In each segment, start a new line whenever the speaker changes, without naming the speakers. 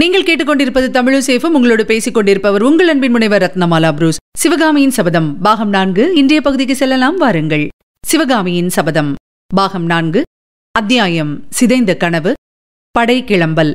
நீங்கள் கேட்டுக்கொண்டிருப்பது தமிழசேஃபம் உங்களோடு பேசிக் கொண்டிருப்பவர் உங்கள் அன்பின் முனைவர் ரத்னமாலா புரூஸ் சிவகாமியின் சபதம் பாகம் நான்கு இன்றைய பகுதிக்கு செல்லலாம் வாருங்கள் சிவகாமியின் சபதம் பாகம் நான்கு அத்தியாயம் சிதைந்த கனவு படை கிளம்பல்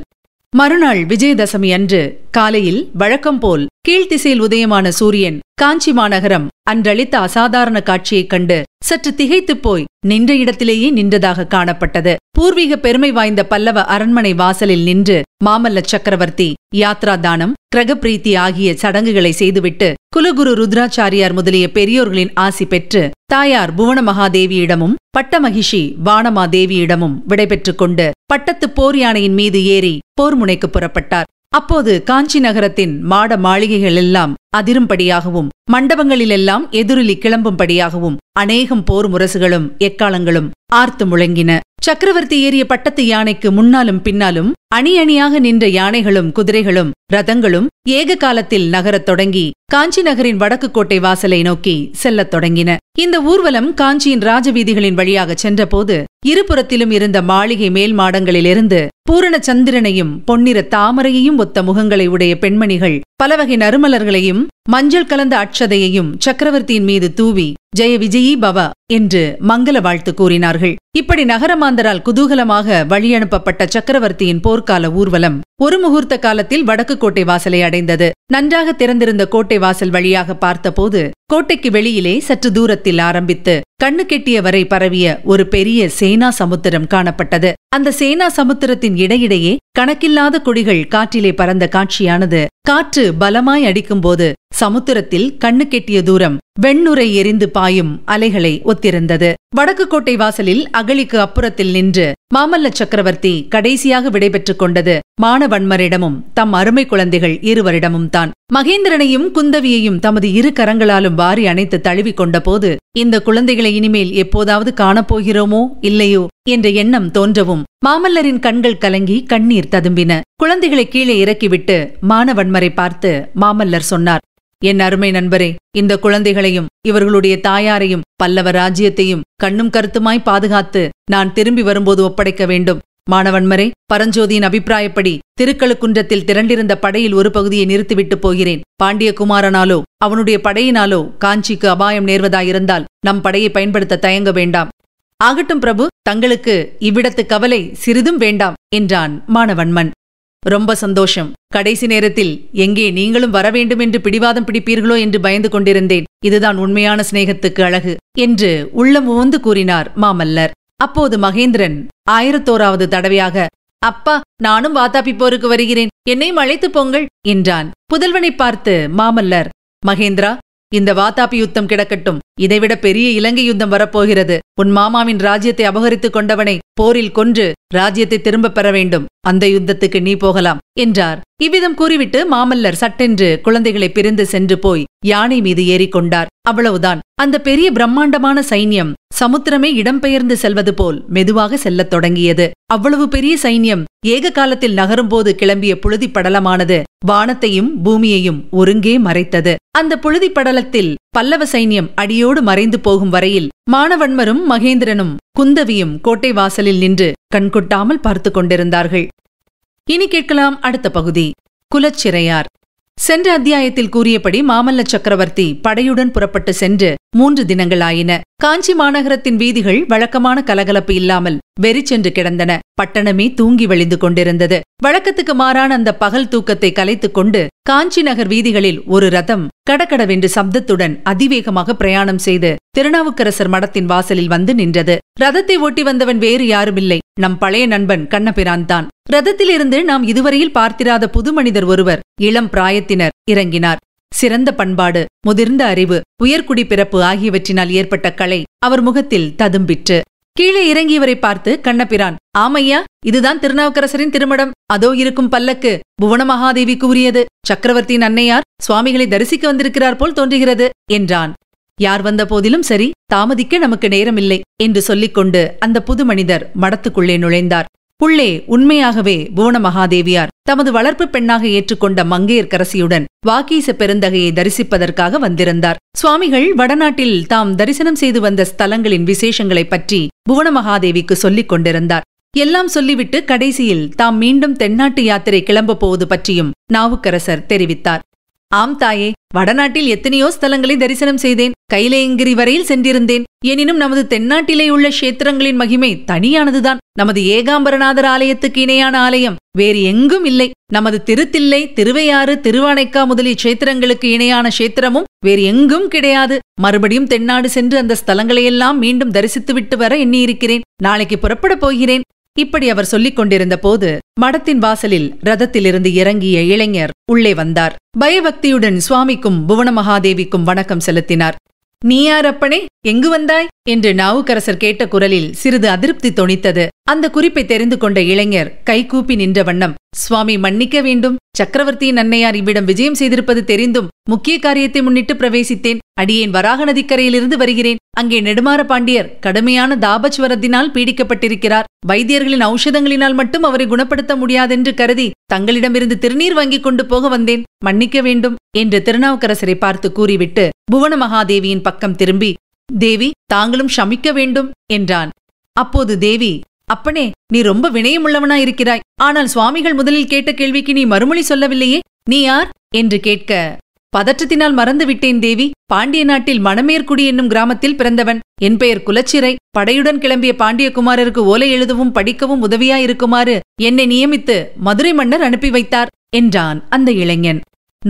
மறுநாள் விஜயதசமி அன்று காலையில் வழக்கம் போல் கீழ்த்திசையில் உதயமான சூரியன் காஞ்சி மாநகரம் அன்றளித்த அசாதாரண காட்சியைக் கண்டு சற்று திகைத்துப் போய் நின்ற இடத்திலேயே நின்றதாக காணப்பட்டது பூர்வீக பெருமை வாய்ந்த பல்லவ அரண்மனை வாசலில் நின்று மாமல்ல சக்கரவர்த்தி யாத்ரா தானம் கிரகப்பிரீத்தி ஆகிய சடங்குகளை செய்துவிட்டு குலகுரு ருத்ராச்சாரியார் முதலிய பெரியோர்களின் ஆசி பெற்று தாயார் புவன மகாதேவியிடமும் பட்டமகிஷி வானமாதேவியிடமும் விடைபெற்றுக் கொண்டு பட்டத்து போர் யானையின் மீது ஏறி போர் முனைக்கு புறப்பட்டார் அப்போது காஞ்சி நகரத்தின் மாட மாளிகைகளெல்லாம் அதிரும்படியாகவும் மண்டபங்களிலெல்லாம் எதிரொலி கிளம்பும்படியாகவும் அநேகம் போர் முரசுகளும் எக்காலங்களும் ஆர்த்து முழங்கின சக்கரவர்த்தி ஏறிய பட்டத்து யானைக்கு முன்னாலும் பின்னாலும் அணி அணியாக நின்ற யானைகளும் குதிரைகளும் ரதங்களும் ஏக காலத்தில் நகரத் தொடங்கி காஞ்சி நகரின் வடக்கு கோட்டை வாசலை நோக்கி செல்லத் தொடங்கின இந்த ஊர்வலம் காஞ்சியின் ராஜவீதிகளின் வழியாக சென்றபோது இருபுறத்திலும் இருந்த மாளிகை மேல் மாடங்களிலிருந்து பூரண சந்திரனையும் பொன்னிற தாமரையையும் ஒத்த முகங்களை உடைய பெண்மணிகள் பலவகை நறுமலர்களையும் மஞ்சள் கலந்த அட்சதையையும் சக்கரவர்த்தியின் மீது தூவி ஜெய விஜயி பவ என்று மங்கள வாழ்த்து கூறினார்கள் இப்படி நகரமாந்தரால் குதூகலமாக வழியனுப்பப்பட்ட சக்கரவர்த்தியின் போர்க்கால ஊர்வலம் ஒரு முகூர்த்த காலத்தில் வடக்கு கோட்டை வாசலை அடைந்தது நன்றாக திறந்திருந்த கோட்டை வாசல் வழியாக பார்த்தபோது கோட்டைக்கு வெளியிலே சற்று தூரத்தில் ஆரம்பித்து கண்ணு கெட்டிய வரை பரவிய ஒரு பெரிய சேனா சமுத்திரம் காணப்பட்டது அந்த சேனா சமுத்திரத்தின் இடையிடையே கணக்கில்லாத கொடிகள் காற்றிலே பறந்த காட்சியானது காற்று பலமாய் அடிக்கும்போது சமுத்திரத்தில் கண்ணு கெட்டிய தூரம் வெண்ணுரை எரிந்து பாயும் அலைகளை ஒத்திருந்தது வடக்கு கோட்டை வாசலில் அகழிக்கு அப்புறத்தில் நின்று மாமல்ல சக்கரவர்த்தி கடைசியாக விடைபெற்றுக் கொண்டது மானவன்மரிடமும் தம் அருமை குழந்தைகள் இருவரிடமும் தான் மகேந்திரனையும் குந்தவியையும் தமது இரு கரங்களாலும் வாரி அணைத்து தழுவி கொண்டபோது இந்த குழந்தைகளை இனிமேல் எப்போதாவது காணப்போகிறோமோ இல்லையோ என்ற எண்ணம் தோன்றவும் மாமல்லரின் கண்கள் கலங்கி கண்ணீர் ததும்பின குழந்தைகளை கீழே இறக்கிவிட்டு மானவன்மரை பார்த்து மாமல்லர் சொன்னார் என் அருமை நண்பரே இந்த குழந்தைகளையும் இவர்களுடைய தாயாரையும் பல்லவ ராஜ்யத்தையும் கண்ணும் கருத்துமாய் பாதுகாத்து நான் திரும்பி வரும்போது ஒப்படைக்க வேண்டும் மாணவன்மரே பரஞ்சோதியின் அபிப்பிராயப்படி திருக்கழுக்குன்றத்தில் திரண்டிருந்த படையில் ஒரு பகுதியை நிறுத்திவிட்டு போகிறேன் பாண்டியகுமாரனாலோ அவனுடைய படையினாலோ காஞ்சிக்கு அபாயம் நேர்வதாயிருந்தால் நம் படையை பயன்படுத்த தயங்க வேண்டாம் ஆகட்டும் பிரபு தங்களுக்கு இவ்விடத்து கவலை சிறிதும் வேண்டாம் என்றான் மாணவன்மன் ரொம்ப சந்தோஷம் கடைசி நேரத்தில் எங்கே நீங்களும் வர வேண்டும் என்று பிடிவாதம் பிடிப்பீர்களோ என்று பயந்து கொண்டிருந்தேன் இதுதான் உண்மையான சிநேகத்துக்கு அழகு என்று உள்ளம் உவந்து கூறினார் மாமல்லர் அப்போது மகேந்திரன் ஆயிரத்தோராவது தடவையாக அப்பா நானும் வாத்தாப்பி போருக்கு வருகிறேன் என்னையும் அழைத்துப் போங்கள் என்றான் புதல்வனை பார்த்து மாமல்லர் மகேந்திரா இந்த வாத்தாபி யுத்தம் கிடக்கட்டும் இதைவிட பெரிய இலங்கை யுத்தம் வரப்போகிறது உன் மாமாவின் ராஜ்யத்தை அபகரித்துக் கொண்டவனை போரில் கொன்று ராஜ்யத்தை திரும்பப் பெற வேண்டும் அந்த யுத்தத்துக்கு நீ போகலாம் என்றார் இவ்விதம் கூறிவிட்டு மாமல்லர் சட்டென்று குழந்தைகளை பிரிந்து சென்று போய் யானை மீது ஏறிக்கொண்டார் அவ்வளவுதான் அந்த பெரிய பிரம்மாண்டமான சைன்யம் சமுத்திரமே இடம்பெயர்ந்து செல்வது போல் மெதுவாக செல்லத் தொடங்கியது அவ்வளவு பெரிய சைன்யம் ஏக காலத்தில் நகரும் போது கிளம்பிய புழுதி படலமானது வானத்தையும் பூமியையும் ஒருங்கே மறைத்தது அந்த புழுதி படலத்தில் பல்லவ சைன்யம் அடியோ மறையோடு மறைந்து போகும் வரையில் மானவன்மரும் மகேந்திரனும் குந்தவியும் கோட்டை வாசலில் நின்று கண்கொட்டாமல் பார்த்து கொண்டிருந்தார்கள் இனி கேட்கலாம் அடுத்த பகுதி குலச்சிறையார் சென்ற அத்தியாயத்தில் கூறியபடி மாமல்ல சக்கரவர்த்தி படையுடன் புறப்பட்டு சென்று மூன்று தினங்கள் ஆயின காஞ்சி மாநகரத்தின் வீதிகள் வழக்கமான கலகலப்பு இல்லாமல் வெறிச்சென்று கிடந்தன பட்டணமே தூங்கி வழிந்து கொண்டிருந்தது வழக்கத்துக்கு மாறான அந்த பகல் தூக்கத்தை கலைத்துக் கொண்டு காஞ்சி நகர் வீதிகளில் ஒரு ரதம் கடகடவென்று சப்தத்துடன் அதிவேகமாக பிரயாணம் செய்து திருநாவுக்கரசர் மடத்தின் வாசலில் வந்து நின்றது ரதத்தை ஓட்டி வந்தவன் வேறு யாருமில்லை நம் பழைய நண்பன் கண்ணபிரான் தான் ரதத்திலிருந்து நாம் இதுவரையில் பார்த்திராத புது மனிதர் ஒருவர் இளம் பிராயத்தினர் இறங்கினார் சிறந்த பண்பாடு முதிர்ந்த அறிவு உயர்குடி பிறப்பு ஆகியவற்றினால் ஏற்பட்ட கலை அவர் முகத்தில் ததும்பிற்று கீழே இறங்கியவரை பார்த்து கண்ணபிரான் ஆமையா இதுதான் திருநாவுக்கரசரின் திருமடம் அதோ இருக்கும் பல்லக்கு புவன மகாதேவி கூறியது சக்கரவர்த்தியின் அன்னையார் சுவாமிகளை தரிசிக்க வந்திருக்கிறார் போல் தோன்றுகிறது என்றான் யார் வந்த போதிலும் சரி தாமதிக்க நமக்கு நேரமில்லை என்று கொண்டு அந்த புது மனிதர் மடத்துக்குள்ளே நுழைந்தார் புள்ளே உண்மையாகவே புவன மகாதேவியார் தமது வளர்ப்பு பெண்ணாக ஏற்றுக்கொண்ட மங்கையர்க்கரசியுடன் வாக்கீச பெருந்தகையை தரிசிப்பதற்காக வந்திருந்தார் சுவாமிகள் வடநாட்டில் தாம் தரிசனம் செய்து வந்த ஸ்தலங்களின் விசேஷங்களைப் பற்றி புவன மகாதேவிக்கு சொல்லிக் கொண்டிருந்தார் எல்லாம் சொல்லிவிட்டு கடைசியில் தாம் மீண்டும் தென்னாட்டு யாத்திரை கிளம்ப போவது பற்றியும் நாவுக்கரசர் தெரிவித்தார் ஆம் தாயே வடநாட்டில் எத்தனையோ ஸ்தலங்களை தரிசனம் செய்தேன் கைலேங்கிரி வரையில் சென்றிருந்தேன் எனினும் நமது தென்னாட்டிலே உள்ள கஷேத்திரங்களின் மகிமை தனியானதுதான் நமது ஏகாம்பரநாதர் ஆலயத்துக்கு இணையான ஆலயம் வேறு எங்கும் இல்லை நமது திருத்தில்லை திருவையாறு திருவானைக்கா முதலிய கஷேத்திரங்களுக்கு இணையான கஷேத்திரமும் வேறு எங்கும் கிடையாது மறுபடியும் தென்னாடு சென்று அந்த ஸ்தலங்களையெல்லாம் மீண்டும் தரிசித்துவிட்டு வர எண்ணியிருக்கிறேன் நாளைக்கு புறப்பட போகிறேன் இப்படி அவர் சொல்லிக் கொண்டிருந்த போது மடத்தின் வாசலில் ரதத்திலிருந்து இறங்கிய இளைஞர் உள்ளே வந்தார் பயபக்தியுடன் சுவாமிக்கும் புவன மகாதேவிக்கும் வணக்கம் செலுத்தினார் நீ யார் அப்பனே எங்கு வந்தாய் என்று நாவுக்கரசர் கேட்ட குரலில் சிறிது அதிருப்தி தொனித்தது அந்த குறிப்பை தெரிந்து கொண்ட இளைஞர் கைகூப்பி நின்ற வண்ணம் சுவாமி மன்னிக்க வேண்டும் சக்கரவர்த்தியின் அன்னையார் இவ்விடம் விஜயம் செய்திருப்பது தெரிந்தும் முக்கிய காரியத்தை முன்னிட்டு பிரவேசித்தேன் அடியேன் வராக நதிக்கரையிலிருந்து வருகிறேன் அங்கே நெடுமாற பாண்டியர் கடுமையான தாபச்சுவரத்தினால் பீடிக்கப்பட்டிருக்கிறார் வைத்தியர்களின் ஔஷதங்களினால் மட்டும் அவரை குணப்படுத்த முடியாதென்று கருதி தங்களிடமிருந்து திருநீர் வாங்கிக் கொண்டு போக வந்தேன் மன்னிக்க வேண்டும் என்று திருநாவுக்கரசரை பார்த்து கூறிவிட்டு புவன மகாதேவியின் பக்கம் திரும்பி தேவி தாங்களும் ஷமிக்க வேண்டும் என்றான் அப்போது தேவி அப்பனே நீ ரொம்ப வினயமுள்ளவனா இருக்கிறாய் ஆனால் சுவாமிகள் முதலில் கேட்ட கேள்விக்கு நீ மறுமொழி சொல்லவில்லையே நீ யார் என்று கேட்க பதற்றத்தினால் மறந்துவிட்டேன் தேவி பாண்டிய நாட்டில் மணமேற்குடி என்னும் கிராமத்தில் பிறந்தவன் என் பெயர் குலச்சிறை படையுடன் கிளம்பிய பாண்டியகுமாரருக்கு ஓலை எழுதவும் படிக்கவும் உதவியாயிருக்குமாறு என்னை நியமித்து மதுரை மன்னர் அனுப்பி வைத்தார் என்றான் அந்த இளைஞன்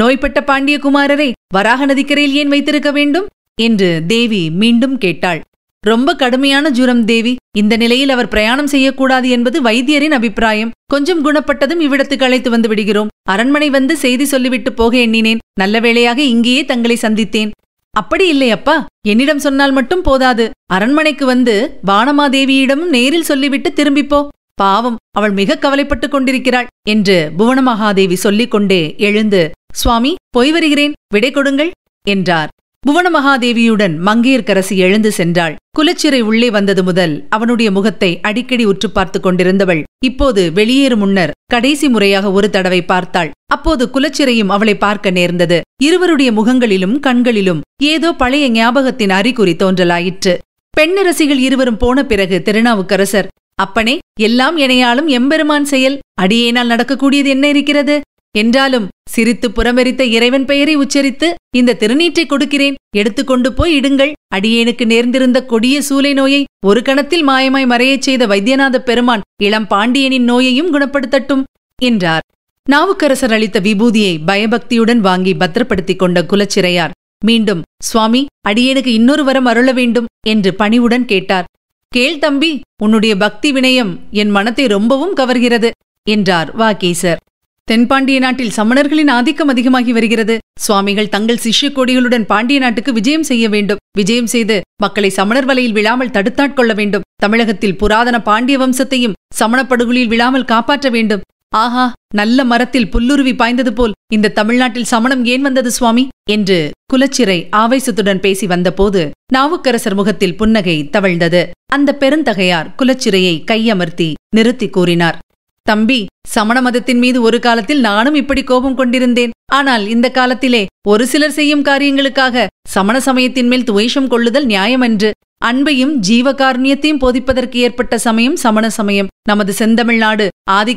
நோய்பட்ட பாண்டியகுமாரரை வராக நதிக்கரையில் ஏன் வைத்திருக்க வேண்டும் என்று தேவி மீண்டும் கேட்டாள் ரொம்ப கடுமையான ஜுரம் தேவி இந்த நிலையில் அவர் பிரயாணம் செய்யக்கூடாது என்பது வைத்தியரின் அபிப்பிராயம் கொஞ்சம் குணப்பட்டதும் இவ்விடத்துக்கு அழைத்து வந்து விடுகிறோம் அரண்மனை வந்து செய்தி சொல்லிவிட்டு போக எண்ணினேன் நல்ல வேளையாக இங்கேயே தங்களை சந்தித்தேன் அப்படி இல்லையப்பா என்னிடம் சொன்னால் மட்டும் போதாது அரண்மனைக்கு வந்து வானமாதேவியிடமும் நேரில் சொல்லிவிட்டு திரும்பிப்போ பாவம் அவள் மிக கவலைப்பட்டுக் கொண்டிருக்கிறாள் என்று புவனமகாதேவி சொல்லிக் கொண்டே எழுந்து சுவாமி போய் வருகிறேன் விடை கொடுங்கள் என்றார் புவன மகாதேவியுடன் மங்கையர்க்கரசி எழுந்து சென்றாள் குலச்சிறை உள்ளே வந்தது முதல் அவனுடைய முகத்தை அடிக்கடி உற்று பார்த்துக் கொண்டிருந்தவள் இப்போது வெளியேறும் முன்னர் கடைசி முறையாக ஒரு தடவை பார்த்தாள் அப்போது குலச்சிறையும் அவளை பார்க்க நேர்ந்தது இருவருடைய முகங்களிலும் கண்களிலும் ஏதோ பழைய ஞாபகத்தின் அறிகுறி தோன்றலாயிற்று பெண்ணரசிகள் இருவரும் போன பிறகு திருநாவுக்கரசர் அப்பனே எல்லாம் இணையாலும் எம்பெருமான் செயல் அடியேனால் நடக்கக்கூடியது என்ன இருக்கிறது என்றாலும் சிரித்து புறமெரித்த இறைவன் பெயரை உச்சரித்து இந்த திருநீற்றை கொடுக்கிறேன் எடுத்துக்கொண்டு போய் இடுங்கள் அடியேனுக்கு நேர்ந்திருந்த கொடிய சூலை நோயை ஒரு கணத்தில் மாயமாய் மறையச் செய்த வைத்தியநாத பெருமான் இளம் பாண்டியனின் நோயையும் குணப்படுத்தட்டும் என்றார் நாவுக்கரசர் அளித்த விபூதியை பயபக்தியுடன் வாங்கி பத்திரப்படுத்திக் கொண்ட குலச்சிறையார் மீண்டும் சுவாமி அடியேனுக்கு இன்னொரு வரம் அருள வேண்டும் என்று பணிவுடன் கேட்டார் கேள் தம்பி உன்னுடைய பக்தி வினயம் என் மனத்தை ரொம்பவும் கவர்கிறது என்றார் வாகேசர் தென்பாண்டிய நாட்டில் சமணர்களின் ஆதிக்கம் அதிகமாகி வருகிறது சுவாமிகள் தங்கள் சிஷ்ய கொடிகளுடன் பாண்டிய நாட்டுக்கு விஜயம் செய்ய வேண்டும் விஜயம் செய்து மக்களை சமணர் வலையில் விழாமல் தடுத்தாட்கொள்ள வேண்டும் தமிழகத்தில் புராதன பாண்டிய வம்சத்தையும் சமணப்படுகொலியில் விழாமல் காப்பாற்ற வேண்டும் ஆஹா நல்ல மரத்தில் புல்லுருவி பாய்ந்தது போல் இந்த தமிழ்நாட்டில் சமணம் ஏன் வந்தது சுவாமி என்று குலச்சிறை ஆவேசத்துடன் பேசி வந்தபோது நாவுக்கரசர் முகத்தில் புன்னகை தவழ்ந்தது அந்த பெருந்தகையார் குலச்சிறையை கையமர்த்தி நிறுத்தி கூறினார் தம்பி சமண மதத்தின் மீது ஒரு காலத்தில் நானும் இப்படி கோபம் கொண்டிருந்தேன் ஆனால் இந்த காலத்திலே ஒரு சிலர் செய்யும் காரியங்களுக்காக சமண சமயத்தின் மேல் துவேஷம் கொள்ளுதல் நியாயமன்று அன்பையும் ஜீவகாருண்யத்தையும் போதிப்பதற்கு ஏற்பட்ட சமயம் சமண சமயம் நமது செந்தமிழ்நாடு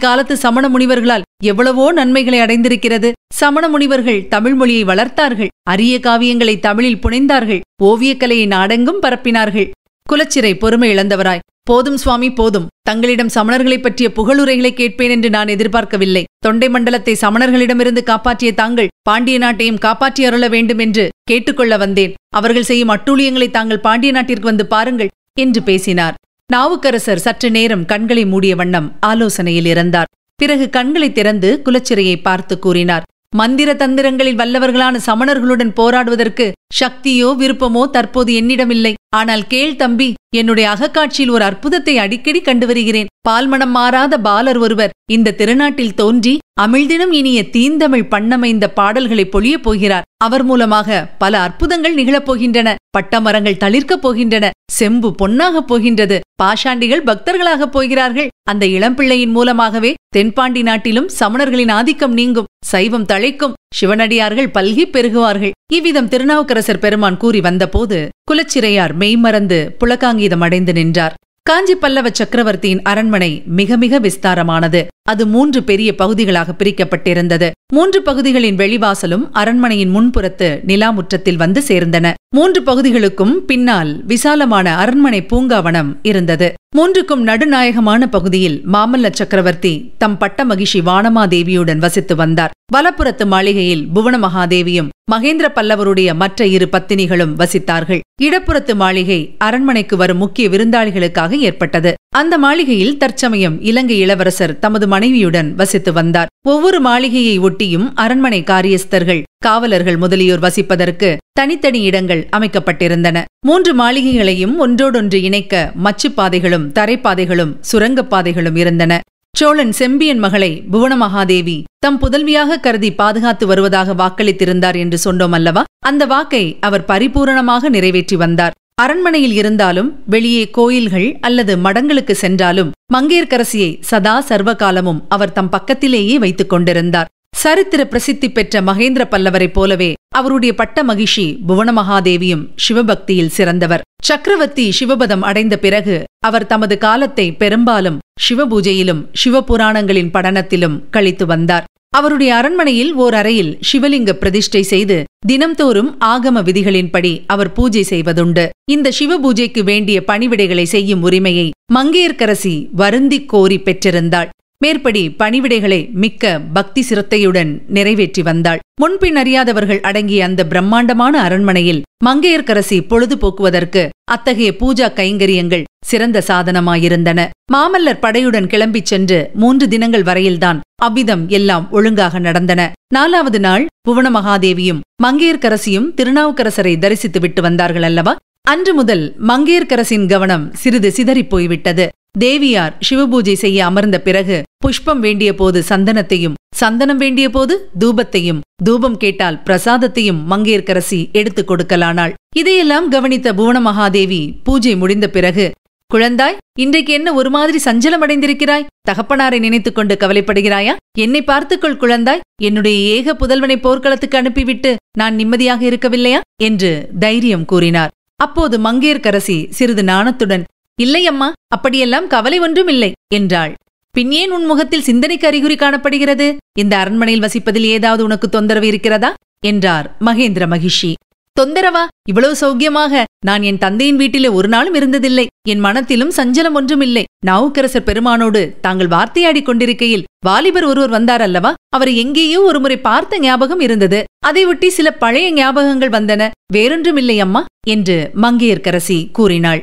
காலத்து சமண முனிவர்களால் எவ்வளவோ நன்மைகளை அடைந்திருக்கிறது சமண முனிவர்கள் தமிழ் மொழியை வளர்த்தார்கள் அரிய காவியங்களை தமிழில் புனைந்தார்கள் ஓவியக்கலையை நாடெங்கும் பரப்பினார்கள் குலச்சிறை பொறுமை இழந்தவராய் போதும் சுவாமி போதும் தங்களிடம் சமணர்களை பற்றிய புகழுரைகளை கேட்பேன் என்று நான் எதிர்பார்க்கவில்லை தொண்டை மண்டலத்தை சமணர்களிடமிருந்து காப்பாற்றிய தாங்கள் பாண்டிய நாட்டையும் காப்பாற்றி அருள வேண்டும் என்று கேட்டுக்கொள்ள வந்தேன் அவர்கள் செய்யும் அட்டூழியங்களை தாங்கள் பாண்டிய நாட்டிற்கு வந்து பாருங்கள் என்று பேசினார் நாவுக்கரசர் சற்று நேரம் கண்களை மூடிய வண்ணம் ஆலோசனையில் இறந்தார் பிறகு கண்களை திறந்து குலச்சிறையை பார்த்து கூறினார் மந்திர தந்திரங்களில் வல்லவர்களான சமணர்களுடன் போராடுவதற்கு சக்தியோ விருப்பமோ தற்போது என்னிடமில்லை ஆனால் கேள் தம்பி என்னுடைய அகக்காட்சியில் ஒரு அற்புதத்தை அடிக்கடி கண்டு வருகிறேன் பால்மணம் மாறாத பாலர் ஒருவர் இந்த திருநாட்டில் தோன்றி அமிழ்தினம் இனிய தீந்தமிழ் பண்ணமைந்த பாடல்களை பொழியப் போகிறார் அவர் மூலமாக பல அற்புதங்கள் நிகழப் போகின்றன பட்டமரங்கள் தளிர்க்கப் போகின்றன செம்பு பொன்னாகப் போகின்றது பாஷாண்டிகள் பக்தர்களாகப் போகிறார்கள் அந்த இளம்பிள்ளையின் மூலமாகவே தென்பாண்டி நாட்டிலும் சமணர்களின் ஆதிக்கம் நீங்கும் சைவம் தழைக்கும் சிவனடியார்கள் பல்கி பெருகுவார்கள் இவ்விதம் திருநாவுக்கரசர் பெருமான் கூறி வந்தபோது குலச்சிறையார் மெய்மறந்து புலகாங்கீதம் அடைந்து நின்றார் காஞ்சி பல்லவ சக்கரவர்த்தியின் அரண்மனை மிக மிக விஸ்தாரமானது அது மூன்று பெரிய பகுதிகளாக பிரிக்கப்பட்டிருந்தது மூன்று பகுதிகளின் வெளிவாசலும் அரண்மனையின் முன்புறத்து நிலாமுற்றத்தில் வந்து சேர்ந்தன மூன்று பகுதிகளுக்கும் பின்னால் விசாலமான அரண்மனை பூங்காவனம் இருந்தது மூன்றுக்கும் நடுநாயகமான பகுதியில் மாமல்ல சக்கரவர்த்தி தம் பட்ட மகிஷி வானமாதேவியுடன் வசித்து வந்தார் வலப்புறத்து மாளிகையில் புவன மகாதேவியும் மகேந்திர பல்லவருடைய மற்ற இரு பத்தினிகளும் வசித்தார்கள் இடப்புறத்து மாளிகை அரண்மனைக்கு வரும் முக்கிய விருந்தாளிகளுக்காக ஏற்பட்டது அந்த மாளிகையில் தற்சமயம் இலங்கை இளவரசர் தமது மனைவியுடன் வசித்து வந்தார் ஒவ்வொரு மாளிகையை ஒட்டி செக்யூரிட்டியும் அரண்மனை காரியஸ்தர்கள் காவலர்கள் முதலியோர் வசிப்பதற்கு தனித்தனி இடங்கள் அமைக்கப்பட்டிருந்தன மூன்று மாளிகைகளையும் ஒன்றோடொன்று இணைக்க மச்சுப்பாதைகளும் தரைப்பாதைகளும் சுரங்கப்பாதைகளும் இருந்தன சோழன் செம்பியன் மகளை புவனமகாதேவி தம் புதல்வியாக கருதி பாதுகாத்து வருவதாக வாக்களித்திருந்தார் என்று சொன்னோம் அல்லவா அந்த வாக்கை அவர் பரிபூரணமாக நிறைவேற்றி வந்தார் அரண்மனையில் இருந்தாலும் வெளியே கோயில்கள் அல்லது மடங்களுக்கு சென்றாலும் மங்கையர்க்கரசியை சதா சர்வகாலமும் அவர் தம் பக்கத்திலேயே வைத்துக் கொண்டிருந்தார் சரித்திர பிரசித்தி பெற்ற மகேந்திர பல்லவரைப் போலவே அவருடைய பட்ட மகிஷி புவனமகாதேவியும் சிவபக்தியில் சிறந்தவர் சக்கரவர்த்தி சிவபதம் அடைந்த பிறகு அவர் தமது காலத்தை பெரும்பாலும் சிவபூஜையிலும் சிவபுராணங்களின் படனத்திலும் கழித்து வந்தார் அவருடைய அரண்மனையில் ஓர் அறையில் சிவலிங்க பிரதிஷ்டை செய்து தினம்தோறும் ஆகம விதிகளின்படி அவர் பூஜை செய்வதுண்டு இந்த சிவபூஜைக்கு வேண்டிய பணிவிடைகளை செய்யும் உரிமையை மங்கையர்க்கரசி வருந்திக் கோரி பெற்றிருந்தாள் மேற்படி பணிவிடைகளை மிக்க பக்தி சிரத்தையுடன் நிறைவேற்றி வந்தாள் முன்பின் அறியாதவர்கள் அடங்கிய அந்த பிரம்மாண்டமான அரண்மனையில் மங்கையர்க்கரசி பொழுது போக்குவதற்கு அத்தகைய பூஜா கைங்கரியங்கள் சிறந்த சாதனமாயிருந்தன மாமல்லர் படையுடன் கிளம்பிச் சென்று மூன்று தினங்கள் வரையில்தான் அவ்விதம் எல்லாம் ஒழுங்காக நடந்தன நாலாவது நாள் புவன மகாதேவியும் மங்கையர்க்கரசியும் திருநாவுக்கரசரை தரிசித்து விட்டு வந்தார்கள் அல்லவா அன்று முதல் மங்கையர்க்கரசின் கவனம் சிறிது சிதறிப் போய்விட்டது தேவியார் சிவபூஜை செய்ய அமர்ந்த பிறகு புஷ்பம் வேண்டிய போது சந்தனத்தையும் சந்தனம் வேண்டிய போது தூபத்தையும் தூபம் கேட்டால் பிரசாதத்தையும் மங்கையர்க்கரசி எடுத்துக் கொடுக்கலானாள் இதையெல்லாம் கவனித்த புவன மகாதேவி பூஜை முடிந்த பிறகு குழந்தாய் இன்றைக்கு என்ன ஒரு மாதிரி சஞ்சலம் அடைந்திருக்கிறாய் தகப்பனாரை நினைத்துக் கொண்டு கவலைப்படுகிறாயா என்னை பார்த்துக்கொள் குழந்தாய் என்னுடைய ஏக புதல்வனை போர்க்களத்துக்கு அனுப்பிவிட்டு நான் நிம்மதியாக இருக்கவில்லையா என்று தைரியம் கூறினார் அப்போது மங்கையர்க்கரசி சிறிது நாணத்துடன் இல்லை அம்மா அப்படியெல்லாம் கவலை ஒன்றும் இல்லை என்றாள் பின் ஏன் உன் முகத்தில் சிந்தனைக்கு அறிகுறி காணப்படுகிறது இந்த அரண்மனையில் வசிப்பதில் ஏதாவது உனக்கு தொந்தரவு இருக்கிறதா என்றார் மகேந்திர மகிஷி தொந்தரவா இவ்வளவு சௌக்கியமாக நான் என் தந்தையின் வீட்டிலே ஒரு நாளும் இருந்ததில்லை என் மனத்திலும் சஞ்சலம் ஒன்றும் இல்லை நாவுக்கரசர் பெருமானோடு தாங்கள் வார்த்தையாடி கொண்டிருக்கையில் வாலிபர் ஒருவர் வந்தார் அல்லவா அவரை எங்கேயோ ஒருமுறை பார்த்த ஞாபகம் இருந்தது அதை ஒட்டி சில பழைய ஞாபகங்கள் வந்தன வேறொன்றும் இல்லை அம்மா என்று மங்கையர்க்கரசி கூறினாள்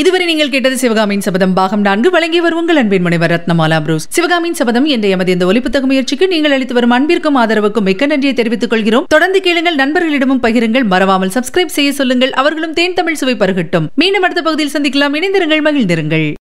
இதுவரை நீங்கள் கேட்டது சிவகாமியின் சபதம் பாகம் நான்கு வழங்கி வரும் உங்கள் அன்பின் முனைவர் ரத்னமாலா புரூஸ் சிவகாமியின் சபதம் என்ற எமது இந்த ஒலிப்புத்தக முயற்சிக்கு நீங்கள் அளித்து வரும் அன்பிற்கும் ஆதரவுக்கும் மிக்க நன்றியை தெரிவித்துக் கொள்கிறோம் தொடர்ந்து கேளுங்கள் நண்பர்களிடமும் பகிருங்கள் மறவாமல் சப்ஸ்கிரைப் செய்ய சொல்லுங்கள் அவர்களும் தேன் தமிழ் சுவை பருகட்டும் மீண்டும் அடுத்த பகுதியில் சந்திக்கலாம் இணைந்திருங்கள் மகிழ்ந்திருங்கள்